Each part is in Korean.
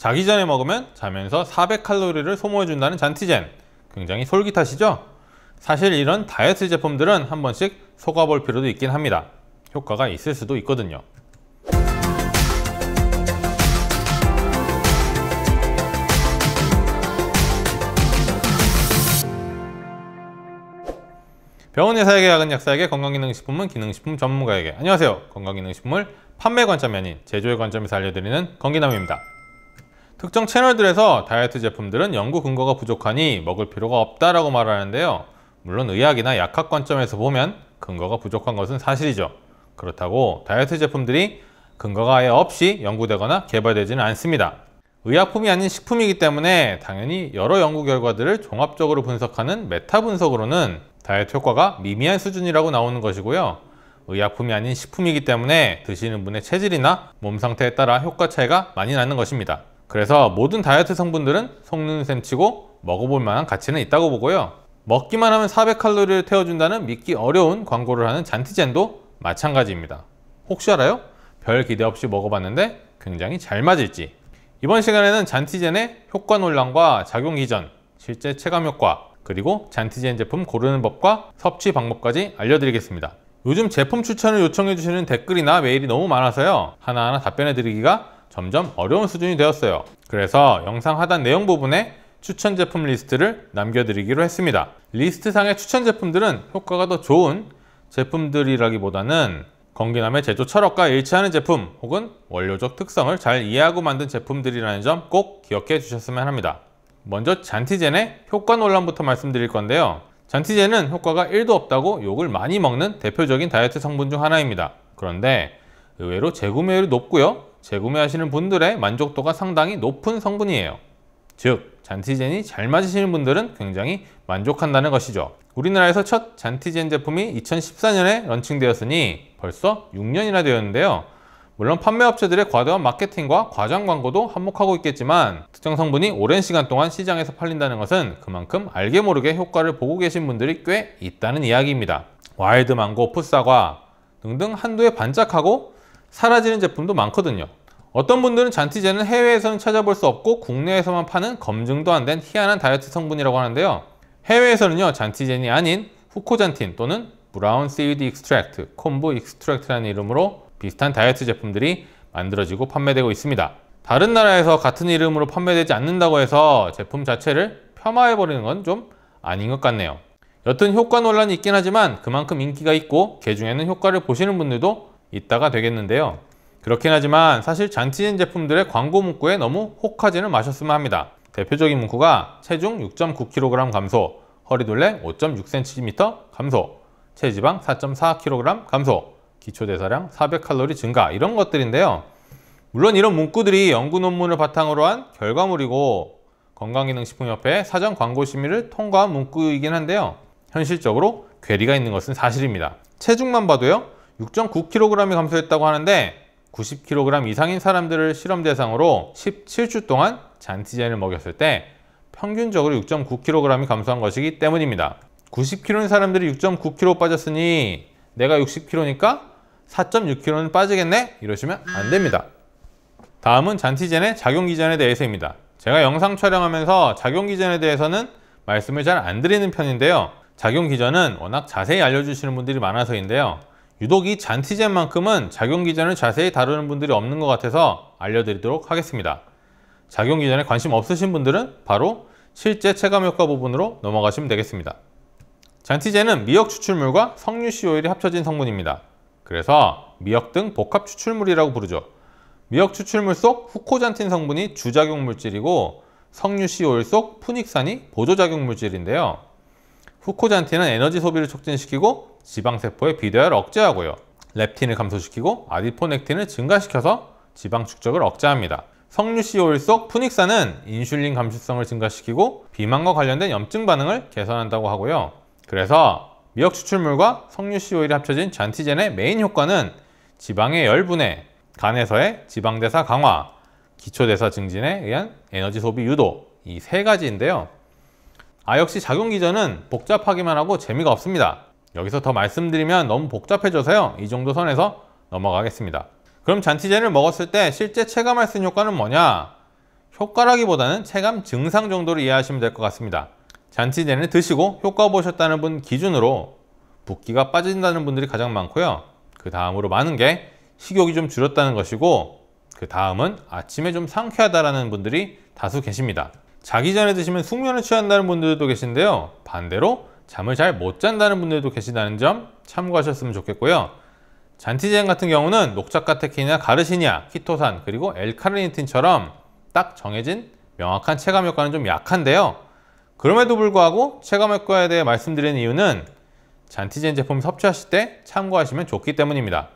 자기 전에 먹으면 자면서 400칼로리를 소모해준다는 잔티젠 굉장히 솔깃하시죠? 사실 이런 다이어트 제품들은 한 번씩 속아볼 필요도 있긴 합니다 효과가 있을 수도 있거든요 병원의사에게 약은 약사에게 건강기능식품은 기능식품 전문가에게 안녕하세요 건강기능식품을 판매 관점이 아닌 제조의 관점에서 알려드리는 건기남입니다 특정 채널들에서 다이어트 제품들은 연구 근거가 부족하니 먹을 필요가 없다라고 말하는데요. 물론 의학이나 약학 관점에서 보면 근거가 부족한 것은 사실이죠. 그렇다고 다이어트 제품들이 근거가 아예 없이 연구되거나 개발되지는 않습니다. 의약품이 아닌 식품이기 때문에 당연히 여러 연구 결과들을 종합적으로 분석하는 메타 분석으로는 다이어트 효과가 미미한 수준이라고 나오는 것이고요. 의약품이 아닌 식품이기 때문에 드시는 분의 체질이나 몸 상태에 따라 효과 차이가 많이 나는 것입니다. 그래서 모든 다이어트 성분들은 속는 셈치고 먹어볼 만한 가치는 있다고 보고요. 먹기만 하면 400칼로리를 태워준다는 믿기 어려운 광고를 하는 잔티젠도 마찬가지입니다. 혹시 알아요? 별 기대 없이 먹어봤는데 굉장히 잘 맞을지 이번 시간에는 잔티젠의 효과 논란과 작용 이전 실제 체감 효과, 그리고 잔티젠 제품 고르는 법과 섭취 방법까지 알려드리겠습니다. 요즘 제품 추천을 요청해주시는 댓글이나 메일이 너무 많아서요. 하나하나 답변해드리기가 점점 어려운 수준이 되었어요. 그래서 영상 하단 내용 부분에 추천 제품 리스트를 남겨드리기로 했습니다. 리스트상의 추천 제품들은 효과가 더 좋은 제품들이라기보다는 건기남의 제조 철학과 일치하는 제품 혹은 원료적 특성을 잘 이해하고 만든 제품들이라는 점 꼭 기억해 주셨으면 합니다. 먼저 잔티젠의 효과 논란부터 말씀드릴 건데요. 잔티젠은 효과가 1도 없다고 욕을 많이 먹는 대표적인 다이어트 성분 중 하나입니다. 그런데 의외로 재구매율이 높고요. 재구매하시는 분들의 만족도가 상당히 높은 성분이에요. 즉, 잔티젠이 잘 맞으시는 분들은 굉장히 만족한다는 것이죠. 우리나라에서 첫 잔티젠 제품이 2014년에 런칭되었으니 벌써 6년이나 되었는데요. 물론 판매업체들의 과도한 마케팅과 과장 광고도 한몫하고 있겠지만 특정 성분이 오랜 시간 동안 시장에서 팔린다는 것은 그만큼 알게 모르게 효과를 보고 계신 분들이 꽤 있다는 이야기입니다. 와일드 망고, 풋사과 등등 한두에 반짝하고 사라지는 제품도 많거든요. 어떤 분들은 잔티제는 해외에서는 찾아볼 수 없고 국내에서만 파는 검증도 안 된 희한한 다이어트 성분이라고 하는데요. 해외에서는요 잔티젠이 아닌 후코잔틴 또는 브라운 CBD 익스트랙트, 콤보 익스트랙트라는 이름으로 비슷한 다이어트 제품들이 만들어지고 판매되고 있습니다. 다른 나라에서 같은 이름으로 판매되지 않는다고 해서 제품 자체를 폄하해버리는 건 좀 아닌 것 같네요. 여튼 효과 논란이 있긴 하지만 그만큼 인기가 있고 개중에는 효과를 보시는 분들도 있다가 되겠는데요. 그렇긴 하지만 사실 장치젠 제품들의 광고 문구에 너무 혹하지는 마셨으면 합니다. 대표적인 문구가 체중 6.9kg 감소, 허리둘레 5.6cm 감소, 체지방 4.4kg 감소, 기초대사량 400칼로리 증가 이런 것들인데요. 물론 이런 문구들이 연구 논문을 바탕으로 한 결과물이고 건강기능식품협회 사전 광고 심의를 통과한 문구이긴 한데요. 현실적으로 괴리가 있는 것은 사실입니다. 체중만 봐도요. 6.9kg이 감소했다고 하는데 90kg 이상인 사람들을 실험 대상으로 17주 동안 잔티젠을 먹였을 때 평균적으로 6.9kg이 감소한 것이기 때문입니다. 90kg인 사람들이 6.9kg 빠졌으니 내가 60kg니까 4.6kg는 빠지겠네? 이러시면 안 됩니다. 다음은 잔티젠의 작용기전에 대해서입니다. 제가 영상 촬영하면서 작용기전에 대해서는 말씀을 잘 안 드리는 편인데요. 작용기전은 워낙 자세히 알려주시는 분들이 많아서인데요. 유독 이 잔티젠만큼은 작용기전을 자세히 다루는 분들이 없는 것 같아서 알려드리도록 하겠습니다. 작용기전에 관심 없으신 분들은 바로 실제 체감효과 부분으로 넘어가시면 되겠습니다. 잔티젠은 미역 추출물과 석류 시오일이 합쳐진 성분입니다. 그래서 미역 등 복합 추출물이라고 부르죠. 미역 추출물 속 후코잔틴 성분이 주작용 물질이고 석류 시오일 속 푸닉산이 보조작용 물질인데요. 후코잔틴은 에너지 소비를 촉진시키고 지방세포의 비대화를 억제하고요. 렙틴을 감소시키고 아디포넥틴을 증가시켜서 지방 축적을 억제합니다. 석류시오일 속 푸닉산은 인슐린 감수성을 증가시키고 비만과 관련된 염증 반응을 개선한다고 하고요. 그래서 미역 추출물과 석류시오일이 합쳐진 잔티젠의 메인 효과는 지방의 열분해, 간에서의 지방대사 강화, 기초대사 증진에 의한 에너지 소비 유도 이 세 가지인데요. 아 역시 작용 기전은 복잡하기만 하고 재미가 없습니다. 여기서 더 말씀드리면 너무 복잡해져서요. 이 정도 선에서 넘어가겠습니다. 그럼 잔티젠을 먹었을 때 실제 체감할 수 있는 효과는 뭐냐? 효과라기보다는 체감 증상 정도를 이해하시면 될 것 같습니다. 잔티젠을 드시고 효과 보셨다는 분 기준으로 붓기가 빠진다는 분들이 가장 많고요. 그 다음으로 많은 게 식욕이 좀 줄었다는 것이고 그 다음은 아침에 좀 상쾌하다라는 분들이 다수 계십니다. 자기 전에 드시면 숙면을 취한다는 분들도 계신데요. 반대로 잠을 잘 못 잔다는 분들도 계시다는 점 참고하셨으면 좋겠고요. 잔티젠 같은 경우는 녹차카테킨이나 가르시니아, 키토산, 그리고 엘카르니틴처럼 딱 정해진 명확한 체감 효과는 좀 약한데요. 그럼에도 불구하고 체감 효과에 대해 말씀드리는 이유는 잔티젠 제품 섭취하실 때 참고하시면 좋기 때문입니다.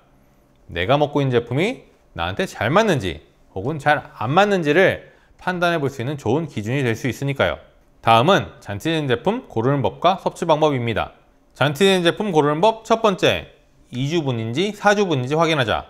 내가 먹고 있는 제품이 나한테 잘 맞는지 혹은 잘 안 맞는지를 판단해 볼 수 있는 좋은 기준이 될 수 있으니까요. 다음은 잔티젠 제품 고르는 법과 섭취 방법입니다. 잔티젠 제품 고르는 법 첫 번째, 2주분인지 4주분인지 확인하자.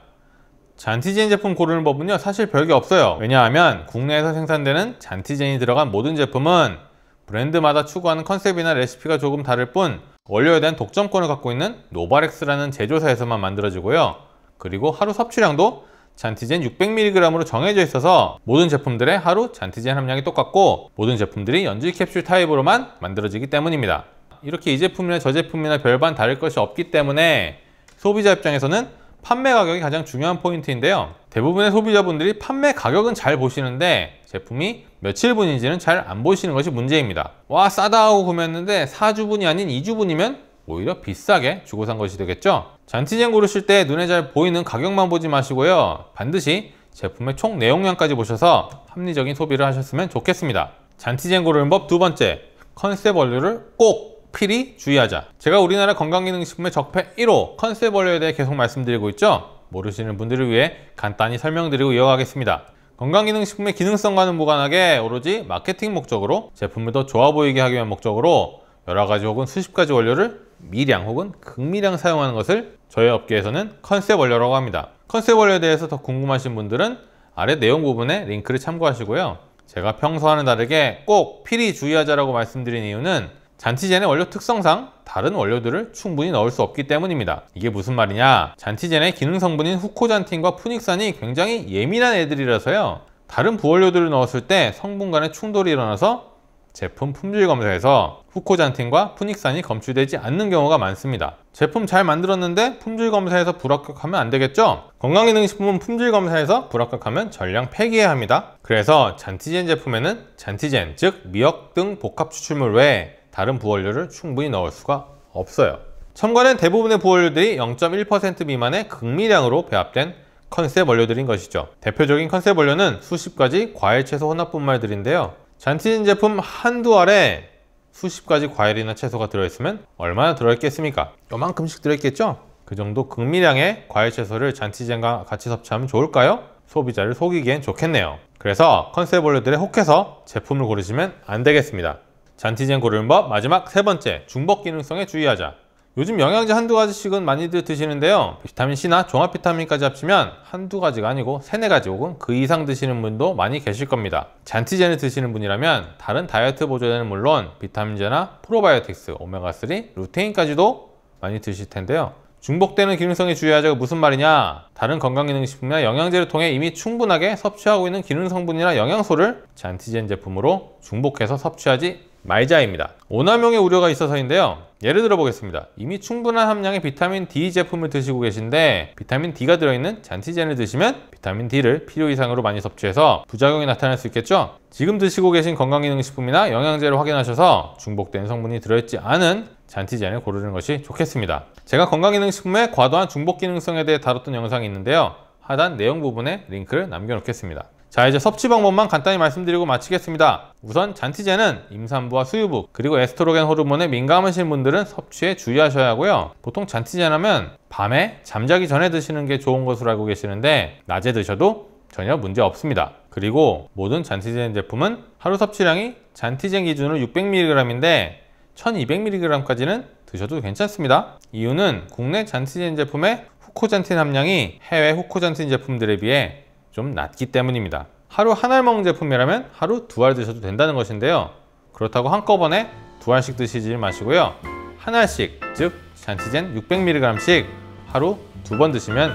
잔티젠 제품 고르는 법은요 사실 별게 없어요 왜냐하면 국내에서 생산되는 잔티젠이 들어간 모든 제품은 브랜드마다 추구하는 컨셉이나 레시피가 조금 다를 뿐 원료에 대한 독점권을 갖고 있는 노바렉스라는 제조사에서만 만들어지고요 그리고 하루 섭취량도 잔티젠 600mg으로 정해져 있어서 모든 제품들의 하루 잔티젠 함량이 똑같고 모든 제품들이 연질 캡슐 타입으로만 만들어지기 때문입니다. 이렇게 이 제품이나 저 제품이나 별반 다를 것이 없기 때문에 소비자 입장에서는 판매 가격이 가장 중요한 포인트인데요. 대부분의 소비자분들이 판매 가격은 잘 보시는데 제품이 며칠 분인지는 잘 안 보시는 것이 문제입니다. 와 싸다 하고 구매했는데 4주분이 아닌 2주분이면 오히려 비싸게 주고 산 것이 되겠죠 잔티젠 고르실 때 눈에 잘 보이는 가격만 보지 마시고요 반드시 제품의 총 내용량까지 보셔서 합리적인 소비를 하셨으면 좋겠습니다 잔티젠 고르는 법 두 번째 컨셉 원료를 꼭 필히 주의하자 제가 우리나라 건강기능식품의 적폐 1호 컨셉 원료에 대해 계속 말씀드리고 있죠 모르시는 분들을 위해 간단히 설명드리고 이어가겠습니다 건강기능식품의 기능성과는 무관하게 오로지 마케팅 목적으로 제품을 더 좋아 보이게 하기 위한 목적으로 여러 가지 혹은 수십 가지 원료를 미량 혹은 극미량 사용하는 것을 저희 업계에서는 컨셉 원료라고 합니다. 컨셉 원료에 대해서 더 궁금하신 분들은 아래 내용 부분에 링크를 참고하시고요. 제가 평소와는 다르게 꼭 필히 주의하자라고 말씀드린 이유는 잔티젠의 원료 특성상 다른 원료들을 충분히 넣을 수 없기 때문입니다. 이게 무슨 말이냐? 잔티젠의 기능 성분인 후코잔틴과 푸닉산이 굉장히 예민한 애들이라서요. 다른 부원료들을 넣었을 때 성분 간의 충돌이 일어나서 제품 품질 검사에서 후코잔틴과 푸닉산이 검출되지 않는 경우가 많습니다. 제품 잘 만들었는데 품질 검사에서 불합격하면 안 되겠죠? 건강기능식품은 품질 검사에서 불합격하면 전량 폐기해야 합니다. 그래서 잔티젠 제품에는 잔티젠, 즉 미역 등 복합 추출물 외에 다른 부원료를 충분히 넣을 수가 없어요. 첨가된 대부분의 부원료들이 0.1% 미만의 극미량으로 배합된 컨셉 원료들인 것이죠. 대표적인 컨셉 원료는 수십 가지 과일 채소 혼합 분말들인데요. 잔티진 제품 한두 알에 수십 가지 과일이나 채소가 들어있으면 얼마나 들어있겠습니까? 요만큼씩 들어있겠죠? 그 정도 극미량의 과일 채소를 잔티젠과 같이 섭취하면 좋을까요? 소비자를 속이기엔 좋겠네요 그래서 컨셉 원료들에 혹해서 제품을 고르시면 안 되겠습니다 잔티젠 고르는 법 마지막 세 번째 중복 기능성에 주의하자 요즘 영양제 한두 가지씩은 많이들 드시는데요 비타민C나 종합비타민까지 합치면 한두 가지가 아니고 세네 가지 혹은 그 이상 드시는 분도 많이 계실 겁니다 잔티젠을 드시는 분이라면 다른 다이어트 보조제는 물론 비타민제나 프로바이오틱스, 오메가3, 루테인까지도 많이 드실 텐데요 중복되는 기능성이 주의하자가 무슨 말이냐 다른 건강기능식품이나 영양제를 통해 이미 충분하게 섭취하고 있는 기능성분이나 영양소를 잔티젠 제품으로 중복해서 섭취하지 말자입니다 오남용의 우려가 있어서인데요 예를 들어 보겠습니다. 이미 충분한 함량의 비타민 D 제품을 드시고 계신데 비타민 D가 들어있는 잔티젠을 드시면 비타민 D를 필요 이상으로 많이 섭취해서 부작용이 나타날 수 있겠죠? 지금 드시고 계신 건강기능식품이나 영양제를 확인하셔서 중복된 성분이 들어있지 않은 잔티젠을 고르는 것이 좋겠습니다. 제가 건강기능식품의 과도한 중복 기능성에 대해 다뤘던 영상이 있는데요. 하단 내용 부분에 링크를 남겨놓겠습니다. 자 이제 섭취 방법만 간단히 말씀드리고 마치겠습니다. 우선 잔티제는 임산부와 수유부 그리고 에스트로겐 호르몬에 민감하신 분들은 섭취에 주의하셔야 하고요. 보통 잔티제라면 밤에 잠자기 전에 드시는 게 좋은 것으로 알고 계시는데 낮에 드셔도 전혀 문제 없습니다. 그리고 모든 잔티젠 제품은 하루 섭취량이 잔티젠 기준으로 600mg인데 1200mg까지는 드셔도 괜찮습니다. 이유는 국내 잔티젠 제품의 후코잔틴 함량이 해외 후코잔틴 제품들에 비해 좀 낮기 때문입니다. 하루 한 알 먹는 제품이라면 하루 두 알 드셔도 된다는 것인데요. 그렇다고 한꺼번에 두 알씩 드시지 마시고요. 한 알씩, 즉잔치젠 600mg씩 하루 두 번 드시면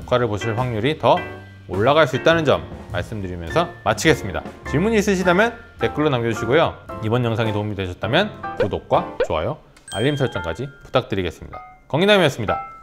효과를 보실 확률이 더 올라갈 수 있다는 점 말씀드리면서 마치겠습니다. 질문이 있으시다면 댓글로 남겨주시고요. 이번 영상이 도움이 되셨다면 구독과 좋아요, 알림 설정까지 부탁드리겠습니다. 건기남이었습니다.